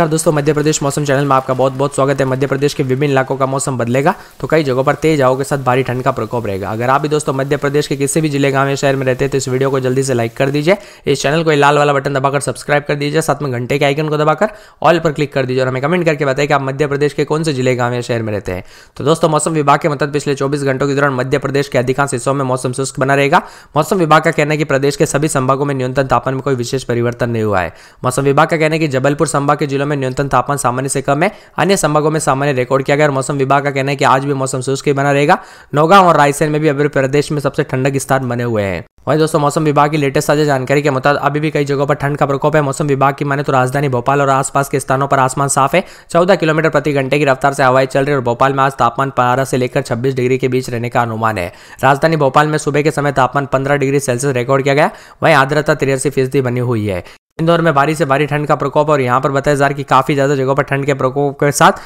नमस्कार दोस्तों मध्य प्रदेश मौसम चैनल में आपका बहुत बहुत स्वागत है मध्य प्रदेश के विभिन्न इलाकों का मौसम बदलेगा तो कई जगहों पर तेज हवा के साथ भारी ठंड का प्रकोप रहेगा अगर आप भी दोस्तों मध्य प्रदेश के किसी भी जिले गांव या शहर में रहते हैं तो इस वीडियो को जल्दी से लाइक कर दीजिए इस चैनल को लाल वाला बटन दबाकर सब्सक्राइब कर दीजिए साथ में घंटे के आइकन को दबाकर ऑल पर क्लिक कर दीजिए और हमें कमेंट करके बताए कि आप मध्य प्रदेश के कौन से जिले गांव या शहर में रहते हैं तो दोस्तों मौसम विभाग के मतलब पिछले चौबीस घंटों के दौरान मध्य प्रदेश के अधिकांश हिस्सों में मौसम शुष्क बना रहेगा मौसम विभाग का कहना है कि प्रदेश के सभी संभागों में न्यूनतम तापमान में कोई विशेष परिवर्तन नहीं हुआ है मौसम विभाग का कहना है कि जबलपुर संभाग के जिलों में न्यूनतम तापमान सामान्य से कम है अन्य संभागों में सामान्य रिकॉर्ड किया गया और मौसम विभाग का कहना है कि आज भी मौसम शुष्क बना रहेगा नौगांव और रायसेन में भी अभी प्रदेश में सबसे ठंडक स्थान बने हुए हैं वहीं दोस्तों मौसम विभाग की लेटेस्ट साझा जानकारी के मुताबिक अभी भी कई जगहों पर ठंड का प्रकोप है मौसम विभाग की माने तो राजधानी भोपाल और आसपास के स्थानों पर आसमान साफ है चौदह किलोमीटर प्रति घंटे की रफ्तार से हवाएं चल रही और भोपाल में आज तापमान पारह से लेकर छब्बीस डिग्री के बीच रहने का अनुमान है राजधानी भोपाल में सुबह के समय तापमान पंद्रह डिग्री सेल्सियस रिकॉर्ड किया गया वहीं आर्द्रता तिरासी फीसदी बनी हुई है इंदौर में भारी से भारी ठंड का प्रकोप और यहाँ पर बताया जा रहा कि काफ़ी ज़्यादा जगहों पर ठंड के प्रकोप के साथ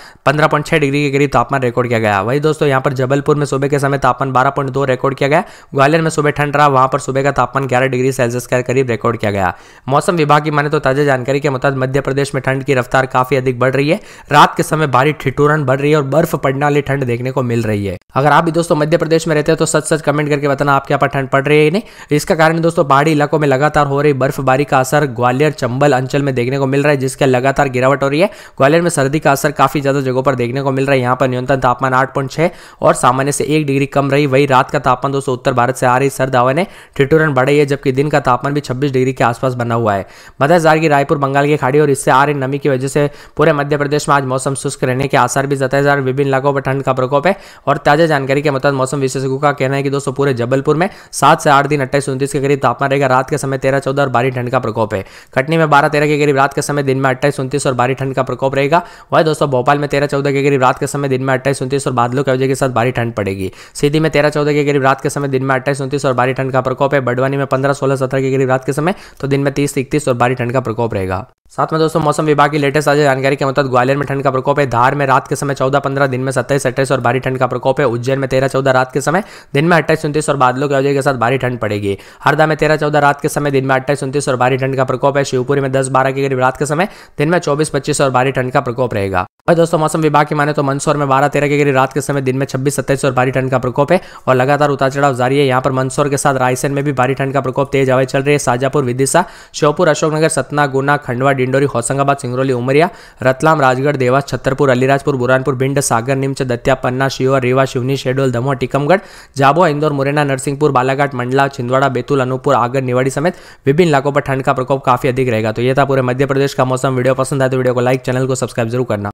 छह डिग्री के करीब तापमान रिकॉर्ड किया गया वही दोस्तों यहाँ पर जबलपुर में सुबह के समय तापमान दो रिकॉर्ड किया गया ग्वालियर में सुबह ठंड रहा वहाँ पर सुबह का तापमान ग्यारह डिग्री सेल्सियस के करीब रिकॉर्ड किया गया मौसम विभाग की माने तो ताज़ा जानकारी के मुताबिक मध्य प्रदेश में ठंड की रफ्तार काफ़ी अधिक बढ़ रही है रात के समय भारी ठिठुरन बढ़ रही है और बर्फ पड़ने वाली ठंड देखने को मिल रही है अगर आप भी दोस्तों मध्य प्रदेश में रहते हो तो सच सच कमेंट करके बताना आपके यहाँ पर ठंड पड़ रही है नहीं इसका कारण दोस्तों पहाड़ी इलाकों में लगातार हो रही बर्फबारी का असर ग्वालियर ग्वालियर चंबल अंचल में देखने को मिल रहा है जिसके लगातार गिरावट हो रही है ग्वालियर में सर्दी का असर काफी ज्यादा जगहों पर देखने को मिल रहा है यहाँ पर न्यूनतम तापमान आठ और सामान्य से एक डिग्री कम रही वही रात का तापमान दोस्तों उत्तर भारत से आ रही सर्द हवा ने ठिठुरन बढ़ाई है जबकि दिन का तापमान भी छब्बीस डिग्री के आसपास बना हुआ है मदरजार की रायपुर बंगाल की खाड़ी और इससे आ रही नमी की वजह से पूरे मध्य प्रदेश में आज मौसम शुष्क रहने के आसार भी जताए जा रहे विभिन्न इलाकों पर ठंड का प्रकोप है और ताजा जानकारी के मुताबिक मौसम विशेषज्ञों का कहना है कि दोस्तों पूरे जबलपुर में सात से आठ दिन अट्ठाईस उन्तीस के करीब तापमान रहेगा रात के समय तेरह चौदह और भारी ठंड का प्रकोप है कटनी में बारह तेरह के करीब रात के समय दिन में अट्ठाईस उनतीस और भारी ठंड का प्रकोप रहेगा वही दोस्तों भोपाल में तेरह चौदह के करीब रात के समय दिन में अट्ठाईस उनतीस और बादलों की वजह के साथ भारी ठंड पड़ेगी सीधी में तेरह चौदह के करीब रात के समय दिन में अट्ठाईस उनतीस और भारी ठंड का प्रकोप है बडवानी में पंद्रह सोलह सत्रह के करीब रात के समय तो दिन में तीस इकतीस और भारी ठंड का प्रकोप रहेगा साथ में दोस्तों मौसम विभाग की लेटेस्ट आज जानकारी के मुताबिक ग्वालियर में ठंड का प्रकोप है धार में रात के समय चौदह पंद्रह दिन में सत्ताईस अट्ठाईस और भारी ठंड का प्रकोप है उज्जैन में तेरह चौदह रात के समय दिन में अट्ठाईस उनतीस और बादलों की वजह के साथ भारी ठंड पड़ेगी हरदा में तेरह चौदह रात के समय दिन में अट्ठाईस उनतीस और भारी ठंड का प्रकोप है शिवपुरी में दस बारह के करीब रात के समय दिन में चौबीस पच्चीस और भारी ठंड का प्रकोप रहेगा और दोस्तों मौसम विभाग की माने तो मंदसौर में बारह तेरह के करीब रात के समय दिन में छब्बीस सत्ताईस और भारी ठंड का प्रकोप है और लगातार उतार चढ़ाव जारी है यहाँ पर मंदसौर के साथ रायसेन में भी भारी ठंड का प्रकोप तेज हवाएं चल रही है शाजापुर विदिशा श्योपुर अशोकनगर सतना गुना खंडवा डिंडोरी होशंगाबाद सिंगरौली उमरिया रतलाम राजगढ़ देवास छतरपुर अलीराजपुर बुरानपुर भिंड सागर निम्च दत्या पन्ना शिवर रेवा शिवनी शेडोल दमोह टीकमगढ़ झाबुआ इंदौर मुरैना नरसिंहपुर बालाघाट मंडला छिंदवाड़ा बैतूल अनूपुर आगर निवाड़ी समेत विभिन्न इलाकों पर ठंड का प्रकोप काफी अधिक रहेगा तो यह था पूरे मध्य प्रदेश का मौसम वीडियो पसंद आए तो वीडियो को लाइक चैनल को सब्सक्राइब जरूर करना